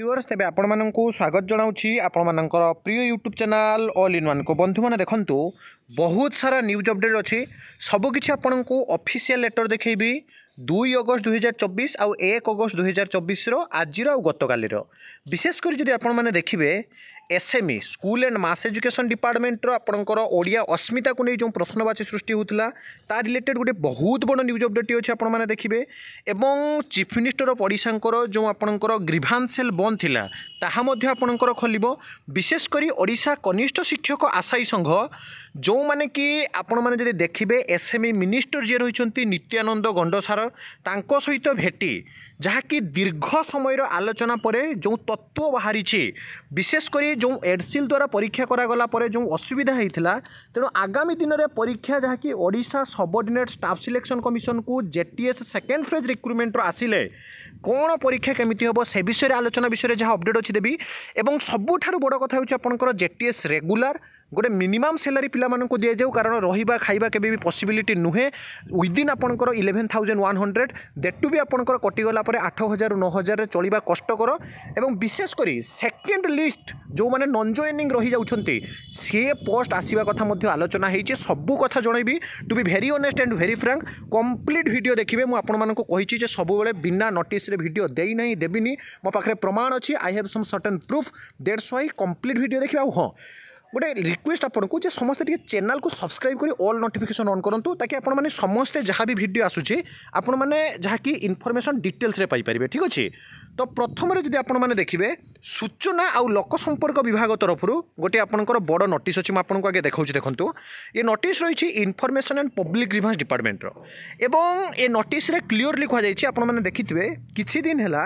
viewers তেবে আপনার স্বাগত জনাওছি আপনার প্রিয় YouTube channel all in one ବନ୍ଧୁମାନେ ଦେଖନ୍ତୁ ବହୁତ ସାରା ନ୍ୟୁଜ୍ ଅପଡ଼େଟ୍ ଅଛି ସବୁକିଛି ଆପଣଙ୍କୁ ଅଫିସିଆଲ୍ ଲେଟର୍ ଦେଖେଇବି ଦୁଇ ଅଗଷ୍ଟ ଦୁଇହଜାର ଚବିଶ ଆଉ ଏକ ଅଗଷ୍ଟ ଦୁଇହଜାର ଚବିଶର ଆଜିର ଆଉ ଗତକାଲିର ବିଶେଷ କରି ଯଦି ଆପଣମାନେ ଦେଖିବେ SME school and mass education ডিপার্টমেন্টর আপনার ওড়িয়া অস্মিতাকে নিয়ে যে প্রশ্নবাচী সৃষ্টি হয়েছিল তা রিলেটেড গোটে বহুত বড় নিউজ অপডেট অছে আপনার দেখবে এবং চিফ মিনিষ্টর অফ ওড়শাঙ্কর যে আপনার গ্রিভানসেল বন্ধ লা তাহা মধ্যে আপনার খোলব বিশেষ করে ওড়শা কনিষ্ঠ শিক্ষক আশায়ী সংঘ যে কি আপনার যদি দেখবে এসএমই মিনিষ্টর যে রয়েছেন নিত্যানন্দ গণ্ডসার তাঁর সহ ভেটি ଯାହାକି ଦୀର୍ଘ ସମୟର ଆଲୋଚନା ପରେ ଯେଉଁ ତତ୍ତ୍ୱ ବାହାରିଛି ବିଶେଷ କରି ଯେଉଁ ଏଡ଼ସିଲ୍ ଦ୍ୱାରା ପରୀକ୍ଷା କରାଗଲା ପରେ ଯେଉଁ ଅସୁବିଧା ହୋଇଥିଲା ତେଣୁ ଆଗାମୀ ଦିନରେ ପରୀକ୍ଷା ଯାହାକି ଓଡ଼ିଶା ସବର୍ଡ଼ିନେଟ୍ ଷ୍ଟାଫ୍ ସିଲେକ୍ସନ୍ କମିଶନକୁ J T S second phase ରିକ୍ରୁଟମେଣ୍ଟର ଆସିଲେ କ'ଣ ପରୀକ୍ଷା କେମିତି ହେବ ସେ ବିଷୟରେ ଆଲୋଚନା ବିଷୟରେ ଯାହା ଅପଡ଼େଟ୍ ଅଛି ଦେବି ଏବଂ ସବୁଠାରୁ ବଡ଼ କଥା ହେଉଛି ଆପଣଙ୍କର ଜେ ଟି ଏସ୍ ରେଗୁଲାର ଗୋଟେ ମିନିମମ୍ ସାଲାରୀ ପିଲାମାନଙ୍କୁ ଦିଆଯାଉ କାରଣ ରହିବା ଖାଇବା କେବେ ବି ପସିବିଲିଟି ନୁହେଁ ୱିଦିନ୍ ଆପଣଙ୍କର eleven thousand one hundred that too ବି ଆପଣଙ୍କର କଟିଗଲା ପରେ ଆଠ ହଜାରରୁ ନଅ ହଜାରରେ ଚଳିବା କଷ୍ଟକର ଏବଂ ବିଶେଷ କରି ସେକେଣ୍ଡ ଲିଷ୍ଟ ଯେଉଁମାନେ ନନ୍ ଜଏନିଂ ରହିଯାଉଛନ୍ତି ସେ ପୋଷ୍ଟ ଆସିବା କଥା ମଧ୍ୟ ଆଲୋଚନା ହେଇଛି ସବୁ କଥା ଜଣାଇବି to be very honest and very frank complete video ଦେଖିବେ ମୁଁ ଆପଣମାନଙ୍କୁ କହିଛି ଯେ ସବୁବେଳେ ବିନା ନୋଟିସ୍ प्लेलिस्ट्रे भिडियो देना देवीनि मो पाखे प्रमाण अच्छी I have some certain proof that's why complete video देखा हाँ ଗୋଟେ ରିକ୍ୱେଷ୍ଟ ଆପଣଙ୍କୁ ଯେ ସମସ୍ତେ ଟିକେ ଚ୍ୟାନେଲ୍କୁ ସବସ୍କ୍ରାଇବ୍ କରି ଅଲ୍ ନୋଟିଫିକେସନ୍ ଅନ୍ କରନ୍ତୁ ତାକି ଆପଣମାନେ ସମସ୍ତେ ଯାହା ବି ଭିଡ଼ିଓ ଆସୁଛି ଆପଣମାନେ ଯାହାକି ଇନଫର୍ମେସନ୍ ଡିଟେଲ୍ସରେ ପାଇପାରିବେ ଠିକ୍ ଅଛି ତ ପ୍ରଥମରେ ଯଦି ଆପଣମାନେ ଦେଖିବେ ସୂଚନା ଆଉ ଲୋକ ସମ୍ପର୍କ ବିଭାଗ ତରଫରୁ ଗୋଟିଏ ଆପଣଙ୍କର ବଡ଼ ନୋଟିସ୍ ଅଛି ମୁଁ ଆପଣଙ୍କୁ ଆଗେ ଦେଖାଉଛି ଦେଖନ୍ତୁ ଏ ନୋଟିସ୍ ରହିଛି ଇନଫର୍ମେସନ୍ ଆଣ୍ଡ ପବ୍ଲିକ୍ ଗ୍ରିଭାନ୍ସ ଡିପାର୍ଟମେଣ୍ଟର ଏବଂ ଏ ନୋଟିସ୍ରେ କ୍ଲିଅରଲି କୁହାଯାଇଛି ଆପଣମାନେ ଦେଖିଥିବେ କିଛି ଦିନ ହେଲା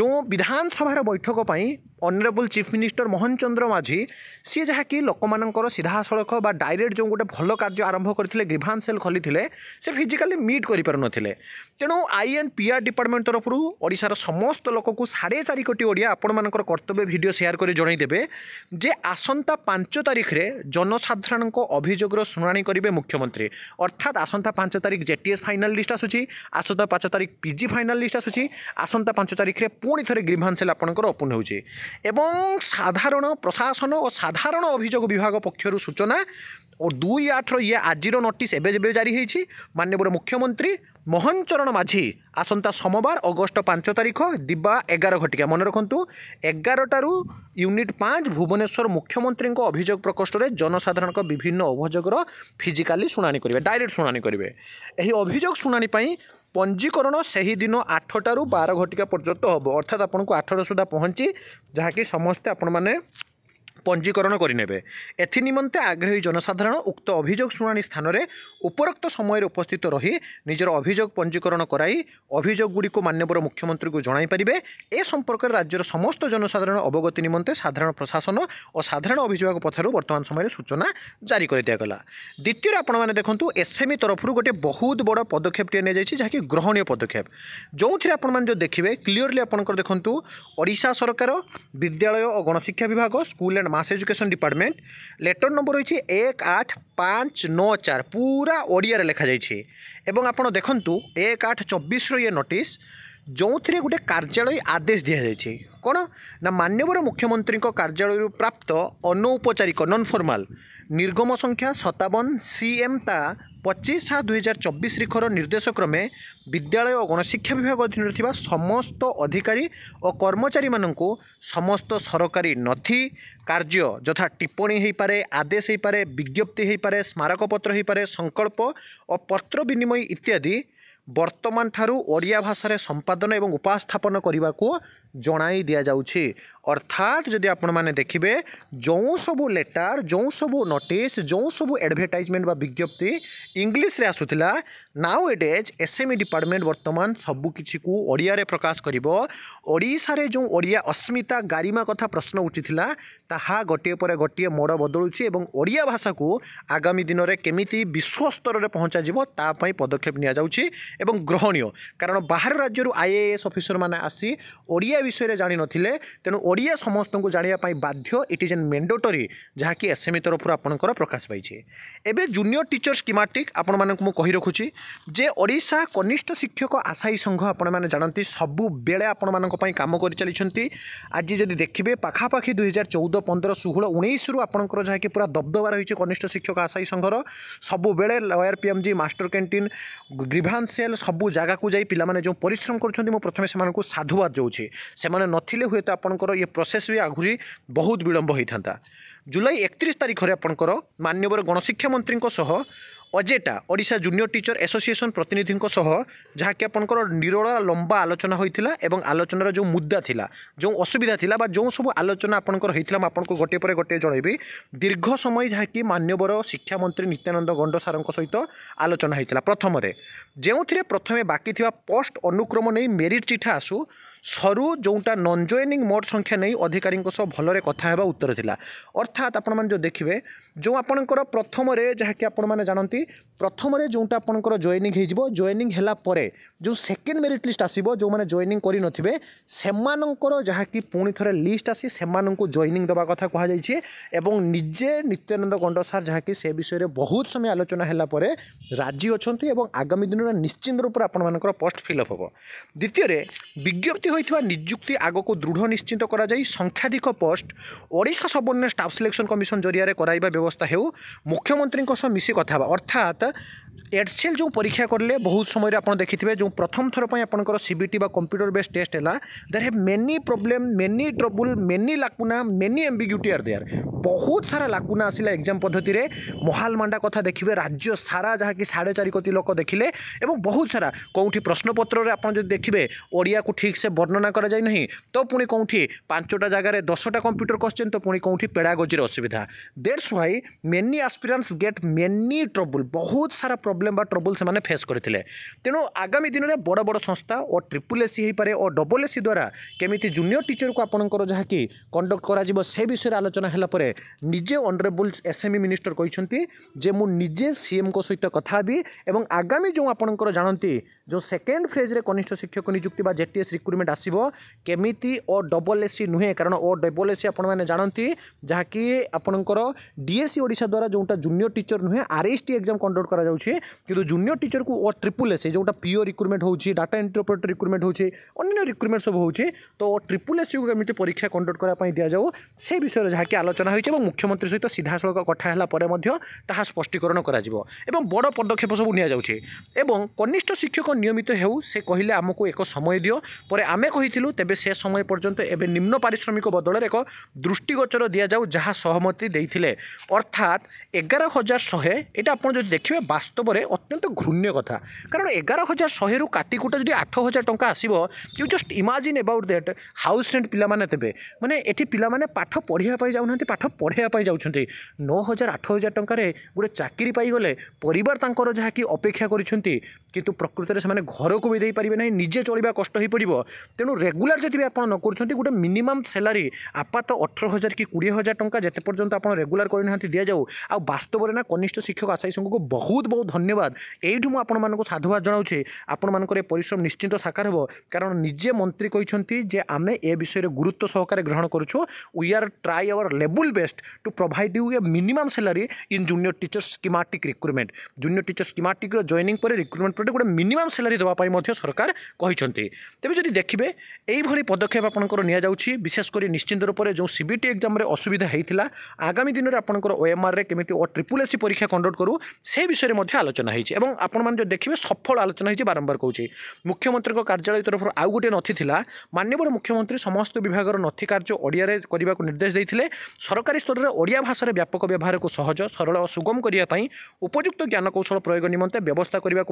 ଯେଉଁ ବିଧାନସଭାର ବୈଠକ ପାଇଁ honourable chief minister Mohan Chandra Majhi ସିଏ ଯାହାକି ଲୋକମାନଙ୍କର ସିଧାସଳଖ ବା ଡାଇରେକ୍ଟ ଯେଉଁ ଗୋଟେ ଭଲ କାର୍ଯ୍ୟ ଆରମ୍ଭ କରିଥିଲେ ଗ୍ରିଭାନ୍ ସେଲ୍ ଖୋଲିଥିଲେ ସେ ଫିଜିକାଲି ମିଟ୍ କରିପାରୁନଥିଲେ ତେଣୁ I and P R department ତରଫରୁ ଓଡ଼ିଶାର ସମସ୍ତ ଲୋକଙ୍କୁ ସାଢ଼େ ଚାରି କୋଟି ଓଡ଼ିଆ ଆପଣମାନଙ୍କର କର୍ତ୍ତବ୍ୟ ଭିଡ଼ିଓ ସେୟାର କରି ଜଣାଇଦେବେ ଯେ ଆସନ୍ତା ପାଞ୍ଚ ତାରିଖରେ ଜନସାଧାରଣଙ୍କ ଅଭିଯୋଗର ଶୁଣାଣି କରିବେ ମୁଖ୍ୟମନ୍ତ୍ରୀ ଅର୍ଥାତ୍ ଆସନ୍ତା ପାଞ୍ଚ ତାରିଖ ଜେଟିଏସ୍ ଫାଇନାଲ୍ ଲିଷ୍ଟ ଆସୁଛି ଆସନ୍ତା ପାଞ୍ଚ ତାରିଖ ପିଜି ଫାଇନାଲ୍ ଲିଷ୍ଟ ଆସୁଛି ଆସନ୍ତା ପାଞ୍ଚ ତାରିଖରେ ପୁଣି ଥରେ ଗ୍ରିଭାନ୍ ସେଲ୍ ଆପଣଙ୍କର ଓପନ୍ ହେଉଛି এবং ସାଧାରଣ ପ୍ରଶାସନ ଓ ସାଧାରଣ ଅଭିଯୋଗ ବିଭାଗ ପକ୍ଷରୁ ସୂଚନା ଓ ଦୁଇ ଆଠର ଇଏ ଆଜିର ନୋଟିସ୍ ଏବେ ଯେବେ ଜାରି ହୋଇଛି ମାନ୍ୟବର ମୁଖ୍ୟମନ୍ତ୍ରୀ ମୋହନ ଚରଣ ମାଝୀ ଆସନ୍ତା ସୋମବାର ଅଗଷ୍ଟ ପାଞ୍ଚ ତାରିଖ ଦିବା ଏଗାର ଘଟିକା ମନେ ରଖନ୍ତୁ ଏଗାରଟାରୁ ୟୁନିଟ୍ ପାଞ୍ଚ ଭୁବନେଶ୍ୱର ମୁଖ୍ୟମନ୍ତ୍ରୀଙ୍କ ଅଭିଯୋଗ ପ୍ରକୋଷ୍ଠରେ ଜନସାଧାରଣଙ୍କ ବିଭିନ୍ନ ଅଭିଯୋଗର ଫିଜିକାଲି ଶୁଣାଣି କରିବେ ଡାଇରେକ୍ଟ ଶୁଣାଣି କରିବେ ଏହି ଅଭିଯୋଗ ଶୁଣାଣି ପାଇଁ পঞ্জীকরণ সেইদিন আঠটার বার ঘটিকা পর্যন্ত হব অর্থাৎ আপনার আঠটা সুদ্ধা পৌঁছি যা কি সমস্তে আপনার পঞ্জীকরণ করে নেবে এথি নিমন্তে আগ্রহী জনসাধারণ উক্ত অভিযোগ শুনানি স্থানরে উপরোক্ত সময়ের উপস্থিত রহি নিজের অভিযোগ পঞ্জীকরণ করাই অভিযোগগুড়ি মান্যবর মুখ্যমন্ত্রী জনাই পারিবে এ সম্পর্কে রাজ্যের সমস্ত জনসাধারণ অবগতি নিমন্তে সাধারণ প্রশাসন ও সাধারণ অভিযোগ পথার বর্তমান সময়ের সূচনা জারি করে দিয়েগলা দ্বিতীয় আপনার দেখুন এসএমই তরফর গোটে বহুত বড় পদক্ষেপটি নিয়েছে যা কি গ্রহণীয় পদক্ষেপ যে আপনার দেখবে ক্লিওরলি আপনার দেখুন ওড়শা সরকার বিদ্যালয় ও গণশিক্ষা বিভাগ school and mass education department letter number রয়েছে এক আট পাঁচ ন চার পুরা ওড়িয়ার লেখা যাইছে এবং আপনার দেখুন এক আট চব্বিশর ইয়ে নোটিস ଯେଉଁଥିରେ ଗୋଟେ କାର୍ଯ୍ୟାଳୟ ଆଦେଶ ଦିଆଯାଇଛି କ'ଣ ନା ମାନ୍ୟବର ମୁଖ୍ୟମନ୍ତ୍ରୀଙ୍କ କାର୍ଯ୍ୟାଳୟରୁ ପ୍ରାପ୍ତ ଅନୌପଚାରିକ ନନ୍ ଫର୍ମାଲ୍ ନିର୍ଗମ ସଂଖ୍ୟା ସତାବନ ସି ଏମ୍ ତା ପଚିଶ ସାତ ଦୁଇହଜାର ଚବିଶ ରିଖର ନିର୍ଦ୍ଦେଶକ୍ରମେ ବିଦ୍ୟାଳୟ ଓ ଗଣଶିକ୍ଷା ବିଭାଗ ଅଧୀନରେ ଥିବା ସମସ୍ତ ଅଧିକାରୀ ଓ କର୍ମଚାରୀମାନଙ୍କୁ ସମସ୍ତ ସରକାରୀ ନଥି କାର୍ଯ୍ୟ ଯଥା ଟିପ୍ପଣୀ ହୋଇପାରେ ଆଦେଶ ହୋଇପାରେ ବିଜ୍ଞପ୍ତି ହୋଇପାରେ ସ୍ମାରକପତ୍ର ହୋଇପାରେ ସଂକଳ୍ପ ଓ ପତ୍ର ବିନିମୟ ଇତ୍ୟାଦି ବର୍ତ୍ତମାନଠାରୁ ଓଡ଼ିଆ ଭାଷାରେ ସମ୍ପାଦନ ଏବଂ ଉପସ୍ଥାପନ କରିବାକୁ ଜଣାଇ ଦିଆଯାଉଛି অর্থাৎ যদি আপনার দেখবে যে সবু লেটার যে সবু নোটিস যে সবু আডভার্টাইজমেন্ট বা বিজ্ঞপ্তি ইংলিশে আসুলা নাও এডেজ এসএমই ডিপার্টমেন্ট বর্তমান সবু কিছু ওড়িয়ারে প্রকাশ করব ওড়িশার যে ওড়িয়া অস্মিতা গারিমা কথা প্রশ্ন উঠিলা তাহা গোটিয়ে পরে গোটিয়ে মোড় বদলুছি এবং ওড়িয়া ভাষাকু আগামী দিনের কেমিতি বিশ্বস্তরের পৌঁছাযিব তাপাই পদক্ষেপ নিয়া যাচ্ছে এবং গ্রহণীয় কারণ বাহার রাজ্যর আইএএস অফিসর মানে আসি ওড়িয়া বিষয়ে জাঁন নথিলে তেণু ଓଡ଼ିଆ ସମସ୍ତଙ୍କୁ ଜାଣିବା ପାଇଁ ବାଧ୍ୟ ଇଟ୍ ଇଜ୍ ଏନ୍ ମେଣ୍ଡଟୋରୀ ଯାହାକି ଏସ୍ ଏମ୍ ତରଫରୁ ଆପଣଙ୍କର ପ୍ରକାଶ ପାଇଛି ଏବେ ଜୁନିୟର ଟିଚର ସ୍କିମାଟିକ୍ ଆପଣମାନଙ୍କୁ ମୁଁ କହି ରଖୁଛି ଯେ ଓଡ଼ିଶା କନିଷ୍ଠ ଶିକ୍ଷକ ଆଶାୟୀ ସଂଘ ଆପଣମାନେ ଜାଣନ୍ତି ସବୁବେଳେ ଆପଣମାନଙ୍କ ପାଇଁ କାମ କରିଚାଲିଛନ୍ତି ଆଜି ଯଦି ଦେଖିବେ ପାଖାପାଖି ଦୁଇହଜାର ଚଉଦ ପନ୍ଦର ଷୋହଳ ଉଣେଇଶରୁ ଆପଣଙ୍କର ଯାହାକି ପୁରା ଦବଦବା ରହିଛି କନିଷ୍ଠ ଶିକ୍ଷକ ଆଶାୟୀ ସଂଘର ସବୁବେଳେ ଲୟାର P M G master canteen grievance cell ସବୁ ଜାଗାକୁ ଯାଇ ପିଲାମାନେ ଯେଉଁ ପରିଶ୍ରମ କରୁଛନ୍ତି ମୁଁ ପ୍ରଥମେ ସେମାନଙ୍କୁ ସାଧୁବାଦ ଦେଉଛି ସେମାନେ ନଥିଲେ ହୁଏତ ଆପଣଙ୍କର ଇଏ ଏ ପ୍ରୋସେସ୍ ବି ଆହୁରି ବହୁତ ବିଳମ୍ବ ହୋଇଥାନ୍ତା ଜୁଲାଇ ଏକତିରିଶ ତାରିଖରେ ଆପଣଙ୍କର ମାନ୍ୟବର ଗଣଶିକ୍ଷା ମନ୍ତ୍ରୀଙ୍କ ସହ ଅଜେଟା ଓଡ଼ିଶା ଜୁନିୟର ଟିଚର ଆସୋସିଏସନ୍ ପ୍ରତିନିଧିଙ୍କ ସହ ଯାହାକି ଆପଣଙ୍କର ନିରୋଳା ଲମ୍ବା ଆଲୋଚନା ହୋଇଥିଲା ଏବଂ ଆଲୋଚନାର ଯେଉଁ ମୁଦ୍ଦା ଥିଲା ଯେଉଁ ଅସୁବିଧା ଥିଲା ବା ଯେଉଁ ସବୁ ଆଲୋଚନା ଆପଣଙ୍କର ହୋଇଥିଲା ମୁଁ ଆପଣଙ୍କୁ ଗୋଟିଏ ପରେ ଗୋଟିଏ ଜଣାଇବି ଦୀର୍ଘ ସମୟ ଯାହାକି ମାନ୍ୟବର ଶିକ୍ଷାମନ୍ତ୍ରୀ ନିତ୍ୟାନନ୍ଦ ଗଣ୍ଡ ସାରଙ୍କ ସହିତ ଆଲୋଚନା ହୋଇଥିଲା ପ୍ରଥମରେ ଯେଉଁଥିରେ ପ୍ରଥମେ ବାକି ଥିବା ପୋଷ୍ଟ ଅନୁକ୍ରମ ନେଇ ମେରିଟ୍ ଚିଠା ଆସୁ সরু ଯେଉଁଟା ନନ୍ ଜଏନିଂ ମୋଟ୍ ସଂଖ୍ୟା ନେଇ ଅଧିକାରୀଙ୍କ ସହ ଭଲରେ କଥା ହେବା ଉତ୍ତର ଥିଲା ଅର୍ଥାତ୍ ଆପଣମାନେ ଯେଉଁ ଦେଖିବେ ଯେଉଁ ଆପଣଙ୍କର ପ୍ରଥମରେ ଯାହାକି ଆପଣମାନେ ଜାଣନ୍ତି ପ୍ରଥମରେ ଯେଉଁଟା ଆପଣଙ୍କର ଜଏନିଂ ହୋଇଯିବ ଜଏନିଂ ହେଲା ପରେ ଯେଉଁ ସେକେଣ୍ଡ ମେରିଟ୍ ଲିଷ୍ଟ ଆସିବ ଯେଉଁମାନେ ଜଏନିଂ କରିନଥିବେ ସେମାନଙ୍କର ଯାହାକି ପୁଣି ଥରେ লিস্ট আসি সেমানকু জয়নিং দেওয়া কথা কুহযাইছে এবং নিজে নিত্যানন্দ গণ্ড সার যা সে বিষয়ে বহুত সময় আলোচনা হেলা পরে রাজি অনেক এবং আগামী দিনের নিশ্চিন্ত রূপে আপনার পোস্ট ফিল অপ হব দ্বিতীয় বিজ্ঞপ্তি ହୋଇଥିବା ନିଯୁକ୍ତି ଆଗକୁ ଦୃଢ଼ ନିଶ୍ଚିତ କରାଯାଇ ସଂଖ୍ୟାଧିକ post Odisha subordinate staff selection commission ଜରିଆରେ କରାଇବା ବ୍ୟବସ୍ଥା ହେଉ ମୁଖ୍ୟମନ୍ତ୍ରୀଙ୍କ ସହ ମିଶି କଥା ହେବା ଅର୍ଥାତ୍ ଏଡ଼୍ସେଲ୍ ଯେଉଁ ପରୀକ୍ଷା କଲେ ବହୁତ ସମୟରେ ଆପଣ ଦେଖିଥିବେ ଯେଉଁ ପ୍ରଥମ ଥର ପାଇଁ ଆପଣଙ୍କର ସିବିଟି ବା କମ୍ପ୍ୟୁଟର ବେସ୍ ଟେଷ୍ଟ ହେଲା there are many problem many trouble many lacuna many ambiguity are there ବହୁତ ସାରା ଲାକୁନା ଆସିଲା ଏକ୍ଜାମ୍ ପଦ୍ଧତିରେ ମହାଲମାଣ୍ଡା କଥା ଦେଖିବେ ରାଜ୍ୟ ସାରା ଯାହାକି ସାଢ଼େ ଚାରି କୋଟି ଲୋକ ଦେଖିଲେ ଏବଂ ବହୁତ ସାରା କେଉଁଠି ପ୍ରଶ୍ନପତ୍ରରେ ଆପଣ ଯଦି ଦେଖିବେ ଓଡ଼ିଆକୁ ଠିକ୍ସେ ବର୍ଣ୍ଣନା କରାଯାଇ ନାହିଁ ତ ପୁଣି କେଉଁଠି ପାଞ୍ଚଟା ଜାଗାରେ ଦଶଟା କମ୍ପ୍ୟୁଟର କୋଶ୍ଚିନ୍ ତ ପୁଣି କେଉଁଠି ପେଡ଼ାଗୋଜିର ଅସୁବିଧା that's why many aspirants get many trouble ବହୁତ ସାରା ପ୍ରୋବ୍ଲେମ୍ ବା ଟ୍ରବୁଲ୍ ସେମାନେ ଫେସ୍ କରିଥିଲେ ତେଣୁ ଆଗାମୀ ଦିନରେ ବଡ଼ ବଡ଼ ସଂସ୍ଥା ଓ ଟ୍ରିପୁଲ୍ ଏସ୍ସି ହୋଇପାରେ ଓ ଡବଲ୍ ଏସ୍ସି ଦ୍ୱାରା କେମିତି ଜୁନିୟର ଟିଚରକୁ ଆପଣଙ୍କର ଯାହାକି କଣ୍ଡକ୍ଟ କରାଯିବ ସେ ବିଷୟରେ ଆଲୋଚନା ହେଲା ପରେ ନିଜେ ଅନରେବୁଲ୍ ଏସ୍ଏମ୍ଇ ମିନିଷ୍ଟର କହିଛନ୍ତି ଯେ ମୁଁ ନିଜେ ସିଏମ୍ଙ୍କ ସହିତ କଥା ହେବି ଏବଂ ଆଗାମୀ ଯେଉଁ ଆପଣଙ୍କର ଜାଣନ୍ତି ଯେଉଁ ସେକେଣ୍ଡ ଫେଜ୍ରେ କନିଷ୍ଠ ଶିକ୍ଷକ ନିଯୁକ୍ତି ବା ଜେଟିଏସ୍ ରିକ୍ରୁଟମେଣ୍ଟ ଆସିବ କେମିତି ଓ ଡବଲ୍ ଏସ୍ସି ନୁହେଁ କାରଣ ଓ ଡବଲ୍ ଏସ୍ସି ଆପଣମାନେ ଜାଣନ୍ତି ଯାହାକି ଆପଣଙ୍କର ডিএসসি ওড়িশা দ্বারা যেটা জুনিয়র টিচর নুহে আরএসটি এক্সাম কন্ডক্ট করা যাচ্ছে କିନ୍ତୁ ଜୁନିୟର ଟିଚରକୁ ଓ ଟ୍ରିପୁଲ୍ ଏସ୍ ଯେଉଁଟା ପିଓ ରିକ୍ରୁଟମେଣ୍ଟ ହେଉଛି ଡାଟା ଇଣ୍ଟରପ୍ରେଟର ରିକ୍ରୁଟମେଣ୍ଟ ହେଉଛି ଅନ୍ୟାନ୍ୟ ରିକ୍ରୁଟମେଣ୍ଟ ସବୁ ହେଉଛି ତ ଟ୍ରିପୁଲ୍ ଏସ୍କୁ କେମିତି ପରୀକ୍ଷା କଣ୍ଡକ୍ଟ କରିବା ପାଇଁ ଦିଆଯାଉ ସେ ବିଷୟରେ ଯାହାକି ଆଲୋଚନା ହୋଇଛି ଏବଂ ମୁଖ୍ୟମନ୍ତ୍ରୀ ସହିତ ସିଧାସଳଖ କଥା ହେଲା ପରେ ମଧ୍ୟ ତାହା ସ୍ପଷ୍ଟୀକରଣ କରାଯିବ ଏବଂ ବଡ଼ ପଦକ୍ଷେପ ସବୁ ନିଆଯାଉଛି ଏବଂ କନିଷ୍ଠ ଶିକ୍ଷକ ନିୟମିତ ହେଉ ସେ କହିଲେ ଆମକୁ ଏକ ସମୟ ଦିଅ ପରେ ଆମେ କହିଥିଲୁ ତେବେ ସେ ସମୟ ପର୍ଯ୍ୟନ୍ତ ଏବେ ନିମ୍ନ ପାରିଶ୍ରମିକ ବଦଳରେ ଏକ ଦୃଷ୍ଟିଗୋଚର ଦିଆଯାଉ ଯାହା ସହମତି ଦେଇଥିଲେ ଅର୍ଥାତ୍ ଏଗାର ହଜାର ଶହେ এটা আপনার যদি দেখবে বাস্তবরে ଉପରେ ଅତ୍ୟନ୍ତ ଘୃଣ୍ୟ କଥା କାରଣ ଏଗାର ହଜାର ଶହେରୁ କାଟିକୁଟା ଯଦି ଆଠ ହଜାର ଟଙ୍କା ଆସିବ you just imagine about that house rent ପିଲାମାନେ ଦେବେ ମାନେ ଏଠି ପିଲାମାନେ ପାଠ ପଢ଼ିବା ପାଇଁ ଯାଉନାହାନ୍ତି ପାଠ ପଢ଼େଇବା ପାଇଁ ଯାଉଛନ୍ତି ନଅ ହଜାର ଆଠ ହଜାର ଟଙ୍କାରେ ଗୋଟେ ଚାକିରି ପାଇଗଲେ ପରିବାର ତାଙ୍କର ଯାହାକି ଅପେକ୍ଷା କରିଛନ୍ତି କିନ୍ତୁ ପ୍ରକୃତରେ ସେମାନେ ଘରକୁ ବି ଦେଇପାରିବେ ନାହିଁ ନିଜେ ଚଳିବା କଷ୍ଟ ହୋଇପଡ଼ିବ ତେଣୁ ରେଗୁଲାର ଯଦି ବି ଆପଣ ନ କରୁଛନ୍ତି ଗୋଟେ ମିନିମମ୍ ସାଲାରି ଆପାତ ଅଠର ହଜାର କି କୋଡ଼ିଏ ହଜାର ଟଙ୍କା ଯେତେ ପର୍ଯ୍ୟନ୍ତ ଆପଣ ରେଗୁଲାର କରିନାହାନ୍ତି ଦିଆଯାଉ ଆଉ ବାସ୍ତବରେ ନା କନିଷ୍ଠ ଶିକ୍ଷକ ଆଶାୟୀ ସଂଘକୁ ବହୁତ ବହୁତ ଧନ୍ୟବାଦ ধন্যবাদ এইটু মু আপনার সাধুবাদ জনাওছি আপনার পরিশ্রম নিশ্চিত সাকার হব কারণ নিজে মন্ত্রী কিন্তু যে আমি এ বিষয়ে গুরুত্ব সহকারে গ্রহণ করছু উই আর ট্রাই আওয়ার লেবল best to provide you a minimum salary in junior teacher schematic recruitment junior teacher স্কিমাটিক্র জয়নিং পরে রিক্রুটমেন্ট পরে গোটে মিনিমাম স্যালারি দেওয়া সরকার কিন্তু তেমনি যদি দেখবে এইভাবে পদক্ষেপ আপনার নিয়াযাচ্ছে বিশেষ করে নিশ্চিন্ত রূপে যে সিবিটি এক্সামে অসুবিধা হয়েছিল আগামী দিনের আপনার ওএমআর কেমি ও ট্রিপুল এসি পরীক্ষা কন্ডক্ট করু সে বিষয়ে আলোচনা আলোচনা হয়েছে এবং আপনার যে দেখবে সফল আলোচনা হয়েছে বারম্বার কৌছে মুখ্যমন্ত্রী কার্যালয় তরফর আউ গোটে নথি লা মাননীয় মুখ্যমন্ত্রী সমস্ত বিভাগের নথি কার্য ওড়িয়ার করা নির্দেশ দিয়ে সরকারি স্তরের ওড়িয়া ভাষার ব্যাপক ব্যবহারক সহজ সরল ও সুগম করা উপযুক্ত জ্ঞানকৌশল প্রয়োগ নিমন্তে ব্যবস্থা করা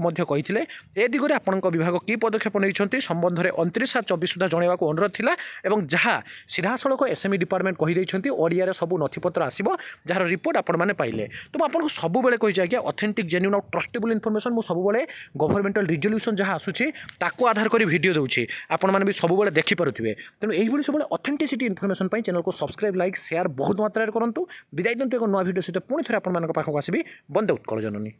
এ দিগরে আপনার বিভাগ কি পদক্ষেপ নিয়েছেন সম্বন্ধে অনত্রিশ সাত চব্বিশ সুদ্ধা জনাইব অনুরোধ লা এবং যা সিধাসলখ এসএমই ডিপার্টমেন্ট কিন্তু ওড়িয়ার সবু নথিপত্র আসব যার রিপোর্ট আপনার পাইলে তো আপনার সবুলে কে আজ্ঞা অথেন্টিক জেনুইন ଟ୍ରଷ୍ଟେବୁଲ୍ ଇନଫର୍ମେସନ୍ ମୁଁ ସବୁବେଳେ ଗଭର୍ଣ୍ଣମେଣ୍ଟାଲ ରିଜଲ୍ୟୁସନ୍ ଯାହା ଆସୁଛି ତାକୁ ଆଧାର କରି ଭିଡ଼ିଓ ଦେଉଛି ଆପଣମାନେ ବି ସବୁବେଳେ ଦେଖିପାରୁଥିବେ ତେଣୁ ଏଇଭଳି ସବୁବେଳେ ଅଥେଣ୍ଟିସିଟି ଇନଫର୍ମେସନ୍ ପାଇଁ ଚ୍ୟାନେଲ୍କୁ ସବସ୍କ୍ରାଇବ୍ ଲାଇକ୍ ସେୟାର ବହୁତ ମାତ୍ରାରେ କରନ୍ତୁ ବିଦାୟ ଦିଅନ୍ତୁ ଏକ ନୂଆ ଭିଡ଼ିଓ ସହିତ ପୁଣି ଥରେ ଆପଣମାନଙ୍କ ପାଖକୁ ଆସିବି ବନ୍ଦେ ଉତ୍କଳ ଜନନୀ